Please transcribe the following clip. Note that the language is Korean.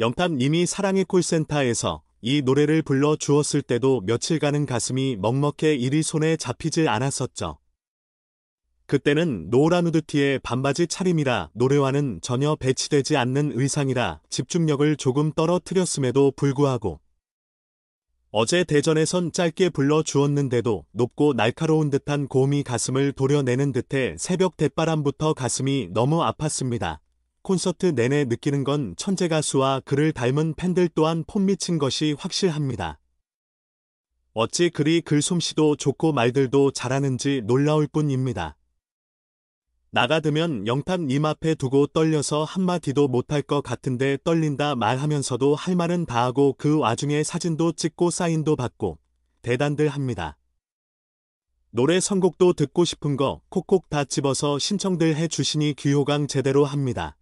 영탑님이 사랑의 콜센터에서 이 노래를 불러 주었을 때도 며칠간은 가슴이 먹먹해 이리 손에 잡히지 않았었죠. 그때는 노란 우드티의 반바지 차림이라 노래와는 전혀 배치되지 않는 의상이라 집중력을 조금 떨어뜨렸음에도 불구하고 어제 대전에선 짧게 불러 주었는데도 높고 날카로운 듯한 고음이 가슴을 도려내는 듯해 새벽 대바람부터 가슴이 너무 아팠습니다. 콘서트 내내 느끼는 건 천재 가수와 그를 닮은 팬들 또한 폼 미친 것이 확실합니다. 어찌 그리 글솜씨도 좋고 말들도 잘하는지 놀라울 뿐입니다. 나가드면 영탁 님 앞에 두고 떨려서 한마디도 못할 것 같은데 떨린다 말하면서도 할 말은 다 하고 그 와중에 사진도 찍고 사인도 받고 대단들 합니다. 노래 선곡도 듣고 싶은 거 콕콕 다 집어서 신청들 해주시니 귀호강 제대로 합니다.